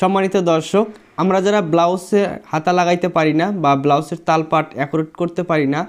সম্মানিত দর্শক আমরা যারা ব্লাউজে হাতা লাগাইতে পারি না বা ব্লাউজের তালপাট অ্যাকোরেট করতে পারি না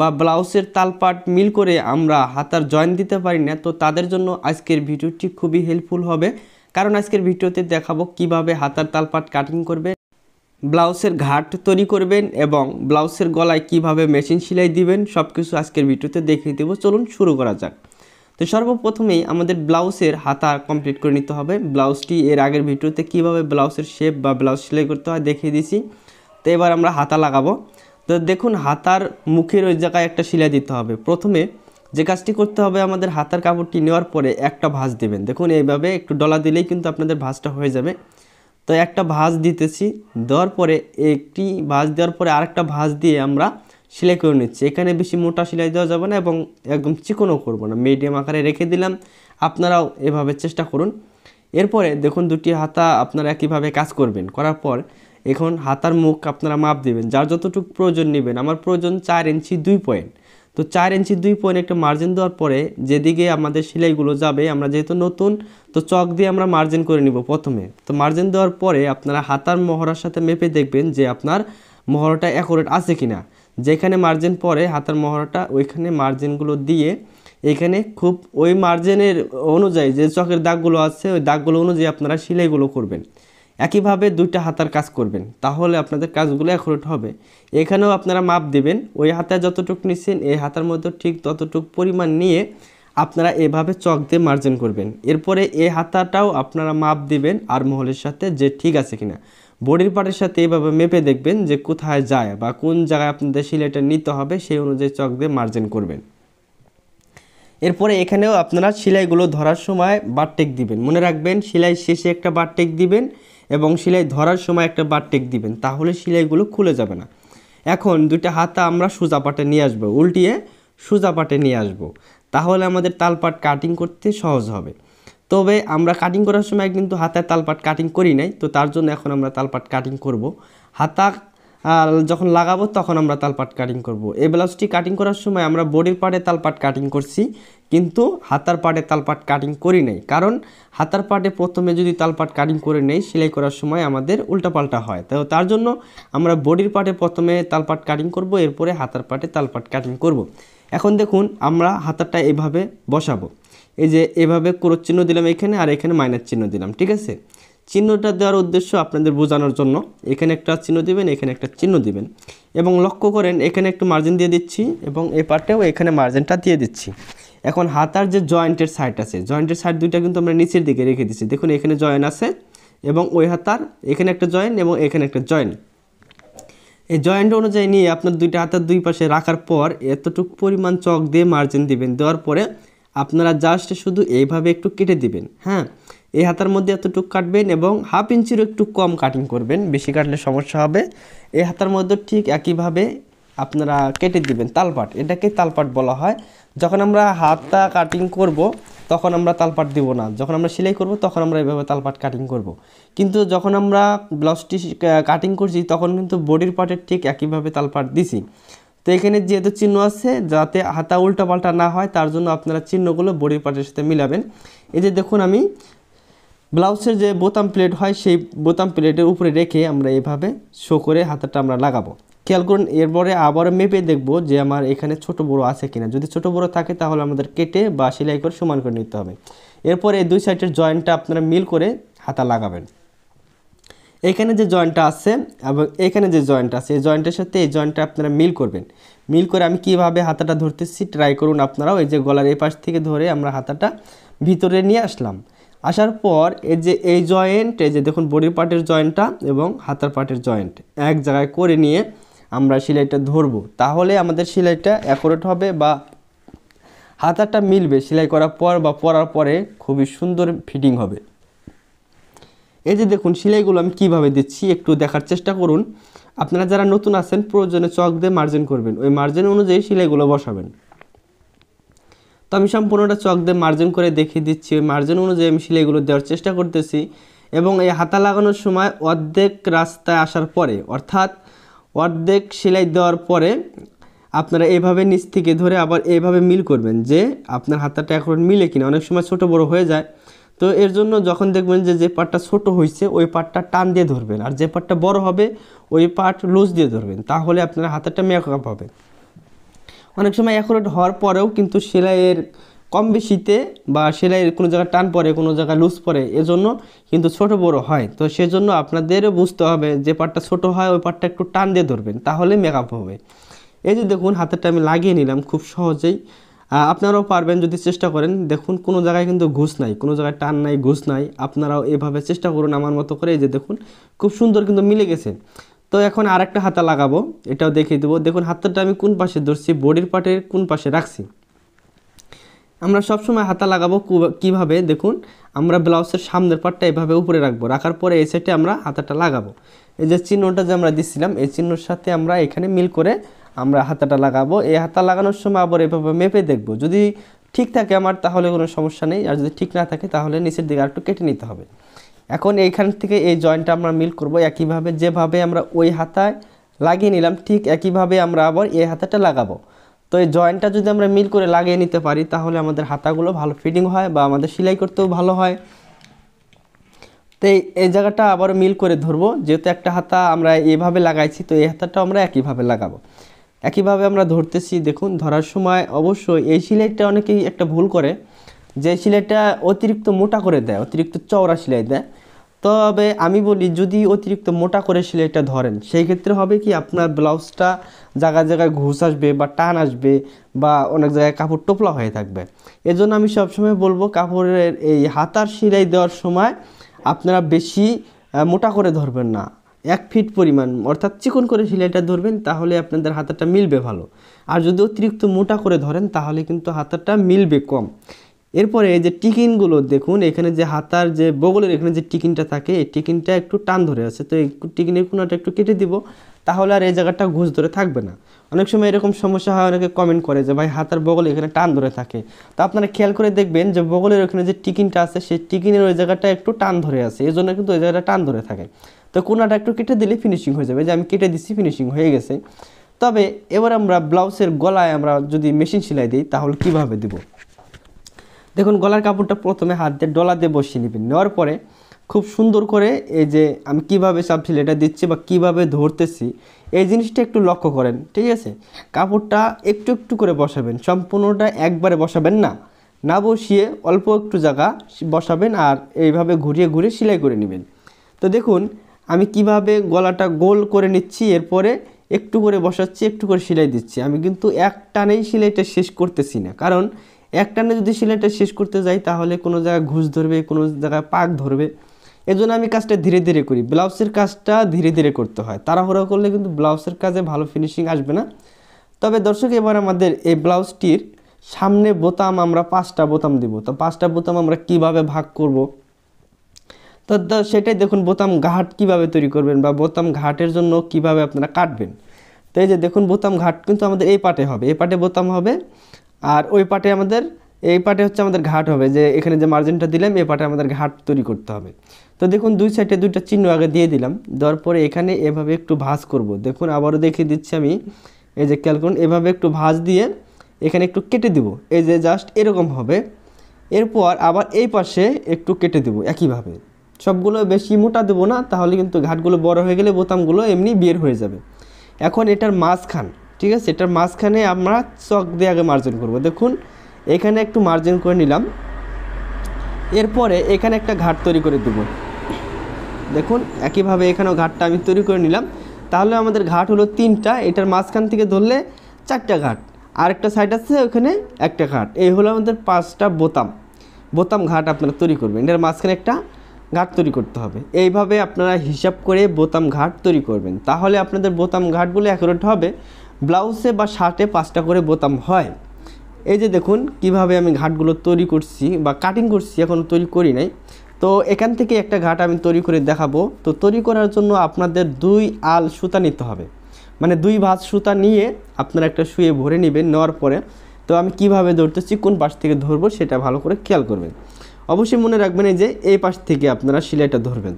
বা ব্লাউজের তালপাট মিল করে আমরা হাতার জয়েন দিতে পারি না তো তাদের জন্য আজকের ভিডিওটি খুবই হেল্পফুল হবে কারণ আজকের ভিডিওতে দেখাবো কিভাবে হাতার তালপাট কাটিং করবে ব্লাউজের ঘাট তৈরি করবেন এবং ব্লাউজের গলায় কিভাবে মেশিন সেলাই দিবেন সব কিছু আজকের ভিডিওতে দেখিয়ে দেবো চলুন শুরু করা যাক তো সর্বপ্রথমেই আমাদের ব্লাউজের হাতা কমপ্লিট করে নিতে হবে ব্লাউজটি এর আগের ভিডিওতে কিভাবে ব্লাউজের শেপ বা ব্লাউজ সেলাই করতে হয় দেখিয়ে দিছি তো এবার আমরা হাতা লাগাবো তো দেখুন হাতার মুখের ওই জায়গায় একটা সেলাই দিতে হবে প্রথমে যে কাজটি করতে হবে আমাদের হাতার কাপড়টি নেওয়ার পরে একটা ভাঁজ দেবেন দেখুন এইভাবে একটু ডলা দিলেই কিন্তু আপনাদের ভাঁজটা হয়ে যাবে তো একটা ভাঁজ দিতেছি দেওয়ার পরে একটি ভাঁজ দেওয়ার পরে আরেকটা ভাঁজ দিয়ে আমরা সেলাই করে নিচ্ছি এখানে বেশি মোটা সেলাই দেওয়া যাবে না এবং একদম চিকনও করব না মিডিয়াম আকারে রেখে দিলাম আপনারাও এভাবে চেষ্টা করুন এরপরে দেখুন দুটি হাতা আপনারা কীভাবে কাজ করবেন করার পর এখন হাতার মুখ আপনারা মাপ দেবেন যার যতটুকু প্রয়োজন নেবেন আমার প্রয়োজন চার ইঞ্চি দুই পয়েন্ট তো চার ইঞ্চি দুই পয়েন্ট একটা মার্জিন দেওয়ার পরে যেদিকে আমাদের সেলাইগুলো যাবে আমরা যেহেতু নতুন তো চক দিয়ে আমরা মার্জিন করে নিব প্রথমে তো মার্জিন দেওয়ার পরে আপনারা হাতার মহড়ার সাথে মেপে দেখবেন যে আপনার মহড়াটা অ্যাকোরেট আছে কিনা যেখানে মার্জিন পরে হাতার মহড়াটা ওইখানে মার্জিনগুলো দিয়ে এখানে খুব ওই মার্জিনের অনুযায়ী যে চকের দাগগুলো আছে ওই দাগগুলো অনুযায়ী আপনারা সেলাইগুলো করবেন একইভাবে দুইটা হাতার কাজ করবেন তাহলে আপনাদের কাজগুলো অ্যাকুরেট হবে এখানেও আপনারা মাপ দেবেন ওই হাতায় যতটুকু নিচ্ছেন এই হাতার মধ্যে ঠিক ততটুক পরিমাণ নিয়ে আপনারা এভাবে চক দিয়ে মার্জিন করবেন এরপরে এই হাতাটাও আপনারা মাপ দিবেন আর মহলের সাথে যে ঠিক আছে কিনা বডির পার্টের সাথে এভাবে মেপে দেখবেন যে কোথায় যায় বা কোন জায়গায় আপনাদের সিলাইটা নিতে হবে সেই অনুযায়ী চক দিয়ে মার্জিন করবেন এরপরে এখানেও আপনারা সেলাইগুলো ধরার সময় বারটেক দিবেন মনে রাখবেন সেলাই শেষে একটা বারটেক দিবেন এবং সেলাই ধরার সময় একটা বারটেক দিবেন তাহলে সেলাইগুলো খুলে যাবে না এখন দুইটা হাতা আমরা সোজাপাটে পাটে নিয়ে আসবো উল্টিয়ে সোজাপাটে পাটে নিয়ে আসবো তাহলে আমাদের তালপাট কাটিং করতে সহজ হবে তবে আমরা কাটিং করার সময় কিন্তু হাতের তালপাট কাটিং করি নাই তো তার জন্য এখন আমরা তালপাট কাটিং করব। হাতা যখন লাগাবো তখন আমরা তালপাট কাটিং করব। এই ব্লাউজটি কাটিং করার সময় আমরা বডির পাটে তালপাট কাটিং করছি কিন্তু হাতার পাটে তালপাট কাটিং করি নাই কারণ হাতার পার্টে প্রথমে যদি তালপাট কাটিং করে নেই সেলাই করার সময় আমাদের উল্টাপাল্টা হয় তো তার জন্য আমরা বডির পার্টে প্রথমে তালপাট কাটিং করব এরপরে হাতার পার্টে তালপাট কাটিং করব। এখন দেখুন আমরা হাতারটা এভাবে বসাবো এই যে এভাবে ক্রোর চিহ্ন দিলাম এখানে আর এখানে মাইনাস চিহ্ন দিলাম ঠিক আছে চিহ্নটা দেওয়ার উদ্দেশ্য আপনাদের বোঝানোর জন্য এখানে একটা চিহ্ন দিবেন এখানে একটা চিহ্ন দিবেন এবং লক্ষ্য করেন এখানে একটু মার্জিন দিয়ে দিচ্ছি এবং এ পার্টেও এখানে মার্জিনটা দিয়ে দিচ্ছি এখন হাতার যে জয়েন্টের সাইড আছে জয়েন্টের সাইড দুইটা কিন্তু আমরা নিচের দিকে রেখে দিচ্ছি দেখুন এখানে জয়েন আছে এবং ওই হাতার এখানে একটা জয়েন এবং এখানে একটা জয়েন এই জয়েন্ট অনুযায়ী নিয়ে আপনার দুইটা হাতের দুই পাশে রাখার পর এতটুকু পরিমাণ চক দিয়ে মার্জিন দিবেন দেওয়ার পরে আপনারা জাস্ট শুধু এইভাবে একটু কেটে দিবেন হ্যাঁ এই হাতার মধ্যে এতটুকু কাটবেন এবং হাফ ইঞ্চিরও একটু কম কাটিং করবেন বেশি কাটলে সমস্যা হবে এই হাতার মধ্যে ঠিক একইভাবে আপনারা কেটে দিবেন তালপাট এটাকে তালপাট বলা হয় যখন আমরা হাতটা কাটিং করব তখন আমরা তালপাট দিব না যখন আমরা সেলাই করব তখন আমরা এভাবে তালপাট কাটিং করব। কিন্তু যখন আমরা ব্লাউজটি কাটিং করছি তখন কিন্তু বডির পার্টের ঠিক একইভাবে তালপাট দিছি তো এখানে যেহেতু চিহ্ন আছে যাতে হাতা পাল্টা না হয় তার জন্য আপনারা চিহ্নগুলো বডি পাটের সাথে মিলাবেন এই যে দেখুন আমি ব্লাউজের যে বোতাম প্লেট হয় সেই বোতাম প্লেটের উপরে রেখে আমরা এভাবে শো করে হাতাটা আমরা লাগাবো খেয়াল করুন এরপরে আবার মেপে দেখব যে আমার এখানে ছোট বড় আছে কিনা যদি ছোট বড় থাকে তাহলে আমাদের কেটে বা সেলাই করে সমান করে নিতে হবে এরপরে দুই সাইডের জয়েন্টটা আপনারা মিল করে হাতা লাগাবেন এখানে যে জয়েন্টটা আছে এবং এখানে যে জয়েন্ট আছে এই জয়েন্টের সাথে এই জয়েন্টটা আপনারা মিল করবেন মিল করে আমি কিভাবে হাতাটা ধরতেছি ট্রাই করুন আপনারাও এই যে গলার এই পাশ থেকে ধরে আমরা হাতাটা ভিতরে নিয়ে আসলাম আসার পর এই যে এই জয়েন্ট এই যে দেখুন বডির পার্টের জয়েন্টটা এবং হাতার পার্টের জয়েন্ট এক জায়গায় করে নিয়ে আমরা সেলাইটা ধরব তাহলে আমাদের সেলাইটা অ্যাকোরেট হবে বা হাতাটা মিলবে সেলাই করার পর বা পরার পরে খুবই সুন্দর ফিটিং হবে এই যে দেখুন সেলাইগুলো আমি কিভাবে দিচ্ছি একটু দেখার চেষ্টা করুন আপনারা যারা নতুন আছেন প্রয়োজনে চক দিয়ে মার্জিন করবেন ওই মার্জিন অনুযায়ী সেলাইগুলো বসাবেন তো আমি সম্পূর্ণটা চক দিয়ে মার্জিন করে দেখিয়ে দিচ্ছি ওই মার্জিন অনুযায়ী আমি সেলাইগুলো দেওয়ার চেষ্টা করতেছি এবং এই হাতা লাগানোর সময় অর্ধেক রাস্তায় আসার পরে অর্থাৎ অর্ধেক সেলাই দেওয়ার পরে আপনারা এভাবে নিচ থেকে ধরে আবার এভাবে মিল করবেন যে আপনার হাতাটা এখন মিলে কিনা অনেক সময় ছোট বড় হয়ে যায় তো এর জন্য যখন দেখবেন যে যে পাটটা ছোট হয়েছে ওই পাটটা টান দিয়ে ধরবেন আর যে পাটটা বড় হবে ওই পাট লুজ দিয়ে ধরবেন তাহলে আপনার হাতেরটা মেকআপ হবে অনেক সময় অ্যাকুরেট হওয়ার পরেও কিন্তু সেলাইয়ের কম বেশিতে বা সেলাইয়ের কোনো জায়গায় টান পড়ে কোনো জায়গায় লুজ পড়ে এজন্য কিন্তু ছোট বড় হয় তো সেজন্য আপনাদেরও বুঝতে হবে যে পাটটা ছোট হয় ওই পাটটা একটু টান দিয়ে ধরবেন তাহলে মেকআপ হবে এই যে দেখুন হাতেরটা আমি লাগিয়ে নিলাম খুব সহজেই আপনারাও পারবেন যদি চেষ্টা করেন দেখুন কোনো জায়গায় কিন্তু ঘুষ নাই কোনো জায়গায় টান নাই ঘুষ নাই আপনারাও এভাবে চেষ্টা করুন আমার মতো করে এই যে দেখুন খুব সুন্দর কিন্তু মিলে গেছে তো এখন আর একটা হাতা লাগাবো এটাও দেখিয়ে দেবো দেখুন হাতটা আমি কোন পাশে ধরছি বডির পার্টের কোন পাশে রাখছি আমরা সবসময় হাতা লাগাবো কিভাবে দেখুন আমরা ব্লাউজের সামনের পাটটা এভাবে উপরে রাখবো রাখার পরে এই সাইডে আমরা হাতাটা লাগাবো এই যে চিহ্নটা যে আমরা দিচ্ছিলাম এই চিহ্নর সাথে আমরা এখানে মিল করে আমরা হাতাটা লাগাবো এই হাতা লাগানোর সময় আবার এভাবে মেপে দেখব যদি ঠিক থাকে আমার তাহলে কোনো সমস্যা নেই আর যদি ঠিক না থাকে তাহলে নিচের দিকে আরেকটু কেটে নিতে হবে এখন এইখান থেকে এই জয়েন্টটা আমরা মিল করব একইভাবে যেভাবে আমরা ওই হাতায় লাগিয়ে নিলাম ঠিক একইভাবে আমরা আবার এই হাতাটা লাগাবো তো এই জয়েন্টটা যদি আমরা মিল করে লাগিয়ে নিতে পারি তাহলে আমাদের হাতাগুলো ভালো ফিটিং হয় বা আমাদের সেলাই করতেও ভালো হয় তো এই জায়গাটা আবার মিল করে ধরবো যেহেতু একটা হাতা আমরা এভাবে লাগাইছি তো এই হাতাটা আমরা একইভাবে লাগাবো একইভাবে আমরা ধরতেছি দেখুন ধরার সময় অবশ্যই এই সিলাইটা অনেকেই একটা ভুল করে যে সিলাইটা অতিরিক্ত মোটা করে দেয় অতিরিক্ত চওড়া সিলাই দেয় তবে আমি বলি যদি অতিরিক্ত মোটা করে সিলাইটা ধরেন সেই ক্ষেত্রে হবে কি আপনার ব্লাউজটা জায়গায় জায়গায় ঘুষ আসবে বা টান আসবে বা অনেক জায়গায় কাপড় টোপলা হয়ে থাকবে এজন্য আমি সবসময় বলবো কাপড়ের এই হাতার সেলাই দেওয়ার সময় আপনারা বেশি মোটা করে ধরবেন না এক ফিট পরিমাণ অর্থাৎ চিকন করে সেলাইটা ধরবেন তাহলে আপনাদের হাতাটা মিলবে ভালো আর যদি অতিরিক্ত মোটা করে ধরেন তাহলে কিন্তু হাতাটা মিলবে কম এরপরে এই যে টিকিনগুলো দেখুন এখানে যে হাতার যে বগলের এখানে যে টিকিনটা থাকে এই টিকিনটা একটু টান ধরে আছে তো এই টিকিনের কোনাটা একটু কেটে দিব তাহলে আর এই জায়গাটা ঘুষ ধরে থাকবে না অনেক সময় এরকম সমস্যা হয় অনেকে কমেন্ট করে যে ভাই হাতার বগল এখানে টান ধরে থাকে তো আপনারা খেয়াল করে দেখবেন যে বগলের ওখানে যে টিকিনটা আছে সেই টিকিনের ওই জায়গাটা একটু টান ধরে আছে এই জন্য কিন্তু ওই জায়গাটা টান ধরে থাকে তো কোনাটা একটু কেটে দিলে ফিনিশিং হয়ে যাবে যে আমি কেটে দিচ্ছি ফিনিশিং হয়ে গেছে তবে এবার আমরা ব্লাউজের গলায় আমরা যদি মেশিন সেলাই দিই তাহলে কিভাবে দেবো দেখুন গলার কাপড়টা প্রথমে হাত দিয়ে ডলা দিয়ে বসিয়ে নেবেন নেওয়ার পরে খুব সুন্দর করে এই যে আমি কিভাবে সব সিলাইটা দিচ্ছি বা কিভাবে ধরতেছি এই জিনিসটা একটু লক্ষ্য করেন ঠিক আছে কাপড়টা একটু একটু করে বসাবেন সম্পূর্ণটা একবারে বসাবেন না না বসিয়ে অল্প একটু জায়গা বসাবেন আর এইভাবে ঘুরিয়ে ঘুরিয়ে সেলাই করে নেবেন তো দেখুন আমি কিভাবে গলাটা গোল করে নিচ্ছি এরপরে একটু করে বসাচ্ছি একটু করে সেলাই দিচ্ছি আমি কিন্তু এক টানেই সেলাইটা শেষ করতেছি না কারণ একটানে যদি সিলাইটা শেষ করতে যাই তাহলে কোনো জায়গায় ঘুষ ধরবে কোনো জায়গায় পাক ধরবে এজন্য আমি কাজটা ধীরে ধীরে করি ব্লাউজের কাজটা ধীরে ধীরে করতে হয় তাড়াহুড়া করলে কিন্তু ব্লাউজের কাজে ভালো ফিনিশিং আসবে না তবে দর্শক এবার আমাদের এই ব্লাউজটির সামনে বোতাম আমরা পাঁচটা বোতাম দিব তো পাঁচটা বোতাম আমরা কিভাবে ভাগ করব তো সেটাই দেখুন বোতাম ঘাট কিভাবে তৈরি করবেন বা বোতাম ঘাটের জন্য কিভাবে আপনারা কাটবেন তো এই যে দেখুন বোতাম ঘাট কিন্তু আমাদের এই পাটে হবে এই পাটে বোতাম হবে আর ওই পাটে আমাদের এই পাটে হচ্ছে আমাদের ঘাট হবে যে এখানে যে মার্জিনটা দিলাম এই পাটে আমাদের ঘাট তৈরি করতে হবে তো দেখুন দুই সাইডে দুইটা চিহ্ন আগে দিয়ে দিলাম দেওয়ার পরে এখানে এভাবে একটু ভাঁজ করব দেখুন আবারও দেখিয়ে দিচ্ছি আমি এই যে খেয়াল করুন এভাবে একটু ভাঁজ দিয়ে এখানে একটু কেটে দিব এই যে জাস্ট এরকম হবে এরপর আবার এই পাশে একটু কেটে দেবো একইভাবে সবগুলো বেশি মোটা দেবো না তাহলে কিন্তু ঘাটগুলো বড় হয়ে গেলে বোতামগুলো এমনি বের হয়ে যাবে এখন এটার মাঝখান ঠিক আছে এটার মাঝখানে আমরা চক দিয়ে আগে মার্জিন করব দেখুন এখানে একটু মার্জিন করে নিলাম এরপরে এখানে একটা ঘাট তৈরি করে দেব দেখুন একইভাবে এখানেও ঘাটটা আমি তৈরি করে নিলাম তাহলে আমাদের ঘাট হলো তিনটা এটার মাঝখান থেকে ধরলে চারটা ঘাট আরেকটা সাইড আছে ওখানে একটা ঘাট এই হলো আমাদের পাঁচটা বোতাম বোতাম ঘাট আপনারা তৈরি করবেন এটার মাঝখানে একটা ঘাট তৈরি করতে হবে এইভাবে আপনারা হিসাব করে বোতাম ঘাট তৈরি করবেন তাহলে আপনাদের বোতাম ঘাটগুলো অ্যাকুরেট হবে ব্লাউজে বা শার্টে পাঁচটা করে বোতাম হয় এই যে দেখুন কিভাবে আমি ঘাটগুলো তৈরি করছি বা কাটিং করছি এখন তৈরি করি নাই তো এখান থেকে একটা ঘাট আমি তৈরি করে দেখাবো তো তৈরি করার জন্য আপনাদের দুই আল সুতা নিতে হবে মানে দুই ভাঁজ সুতা নিয়ে আপনারা একটা শুয়ে ভরে নেবেন নেওয়ার পরে তো আমি কিভাবে ধরতেছি কোন পাশ থেকে ধরবো সেটা ভালো করে খেয়াল করবেন অবশ্যই মনে রাখবেন যে এই পাশ থেকে আপনারা সিলাইটা ধরবেন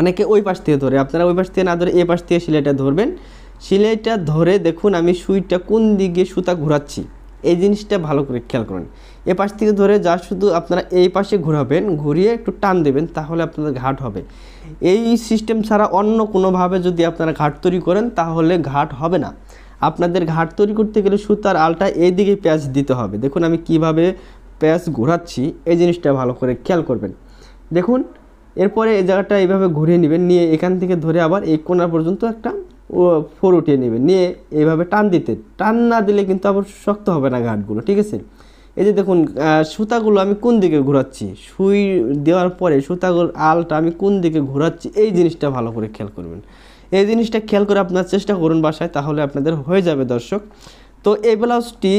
অনেকে ওই পাশ থেকে ধরে আপনারা ওই পাশ থেকে না ধরে এ পাশ থেকে সিলাইটা ধরবেন সেলাইটা ধরে দেখুন আমি সুইটা কোন দিকে সুতা ঘোরাচ্ছি এই জিনিসটা ভালো করে খেয়াল করুন এ পাশ থেকে ধরে যা শুধু আপনারা এই পাশে ঘোরাবেন ঘুরিয়ে একটু টান দেবেন তাহলে আপনাদের ঘাট হবে এই সিস্টেম ছাড়া অন্য কোনোভাবে যদি আপনারা ঘাট তৈরি করেন তাহলে ঘাট হবে না আপনাদের ঘাট তৈরি করতে গেলে সুতার আলটা এই দিকে প্যাঁচ দিতে হবে দেখুন আমি কিভাবে প্যাঁচ ঘোরাচ্ছি এই জিনিসটা ভালো করে খেয়াল করবেন দেখুন এরপরে এই জায়গাটা এইভাবে ঘুরিয়ে নেবেন নিয়ে এখান থেকে ধরে আবার এই কোনা পর্যন্ত একটা ফোর উঠিয়ে নেবে নিয়ে এইভাবে টান দিতে টান না দিলে কিন্তু আবার শক্ত হবে না ঘাটগুলো ঠিক আছে এই যে দেখুন সুতাগুলো আমি কোন দিকে ঘোরাচ্ছি সুই দেওয়ার পরে সুতাগুলো আলটা আমি কোন দিকে ঘোরাচ্ছি এই জিনিসটা ভালো করে খেয়াল করবেন এই জিনিসটা খেয়াল করে আপনার চেষ্টা করুন বাসায় তাহলে আপনাদের হয়ে যাবে দর্শক তো এই ব্লাউজটি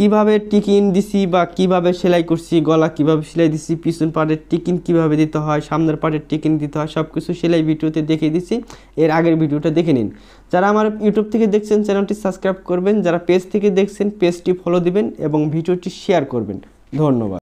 কিভাবে টিকিন দিছি বা কিভাবে সেলাই করছি গলা কিভাবে সেলাই দিছি পিছন পাটের টিকিন কিভাবে দিতে হয় সামনের পাটের টিকিন দিতে হয় সব কিছু সেলাই ভিডিওতে দেখিয়ে দিছি এর আগের ভিডিওটা দেখে নিন যারা আমার ইউটিউব থেকে দেখছেন চ্যানেলটি সাবস্ক্রাইব করবেন যারা পেজ থেকে দেখছেন পেজটি ফলো দিবেন এবং ভিডিওটি শেয়ার করবেন ধন্যবাদ